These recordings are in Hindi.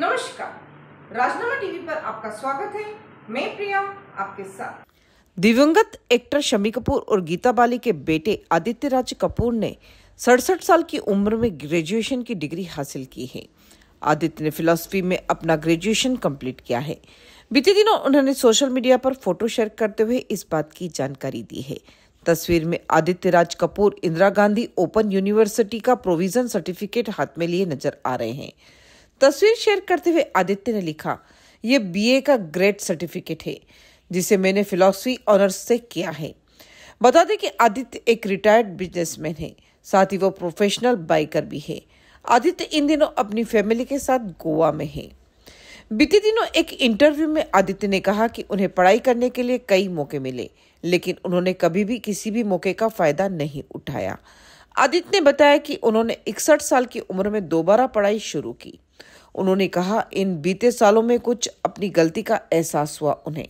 नमस्कार राजनामा टीवी पर आपका स्वागत है मैं प्रिया आपके साथ दिवंगत एक्टर शमी कपूर और गीता बाली के बेटे आदित्य राज कपूर ने सड़सठ साल की उम्र में ग्रेजुएशन की डिग्री हासिल की है आदित्य ने फिलोसफी में अपना ग्रेजुएशन कंप्लीट किया है बीते दिनों उन्होंने सोशल मीडिया पर फोटो शेयर करते हुए इस बात की जानकारी दी है तस्वीर में आदित्य राज कपूर इंदिरा गांधी ओपन यूनिवर्सिटी का प्रोविजन सर्टिफिकेट हाथ में लिए नजर आ रहे हैं तस्वीर शेयर करते हुए आदित्य ने लिखा ये बीए का ग्रेड सर्टिफिकेट है जिसे मैंने फिलोसफी ऑनर्स से किया है बता दें कि आदित्य एक रिटायर्ड बिजनेसमैन है साथ ही वो प्रोफेशनल बाइकर भी है आदित्य इन दिनों अपनी फैमिली के साथ गोवा में है बीते दिनों एक इंटरव्यू में आदित्य ने कहा कि उन्हें पढ़ाई करने के लिए कई मौके मिले लेकिन उन्होंने कभी भी किसी भी मौके का फायदा नहीं उठाया आदित्य ने बताया कि उन्होंने इकसठ साल की उम्र में दोबारा पढ़ाई शुरू की उन्होंने कहा इन बीते सालों में कुछ अपनी गलती का एहसास हुआ उन्हें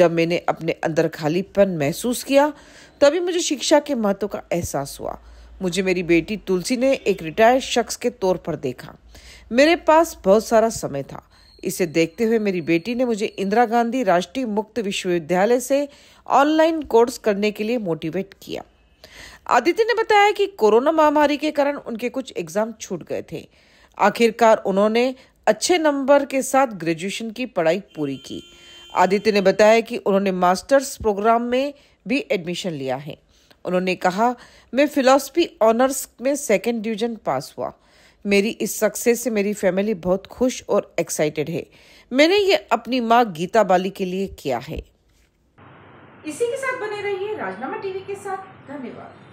जब मैंने अपने अंदर खालीपन महसूस किया तभी मुझे शिक्षा के महत्व का एहसास हुआ मुझे मेरी बेटी तुलसी ने एक रिटायर्ड शख्स के तौर पर देखा मेरे पास बहुत सारा समय था इसे देखते हुए मेरी बेटी ने मुझे इंदिरा गांधी राष्ट्रीय मुक्त विश्वविद्यालय से ऑनलाइन कोर्स करने के लिए मोटिवेट किया आदित्य ने बताया कि कोरोना महामारी के कारण उनके कुछ एग्जाम छूट गए थे आखिरकार उन्होंने अच्छे नंबर के साथ ग्रेजुएशन की पढ़ाई पूरी की आदित्य ने बताया कि उन्होंने मास्टर्स प्रोग्राम में भी एडमिशन लिया है उन्होंने कहा मैं फिलॉसफी ऑनर्स में सेकेंड डिवीजन पास हुआ मेरी इस सक्सेस से मेरी फैमिली बहुत खुश और एक्साइटेड है मैंने ये अपनी माँ गीता बाली के लिए किया है इसी के साथ बने रहिए राजनामा टीवी के साथ धन्यवाद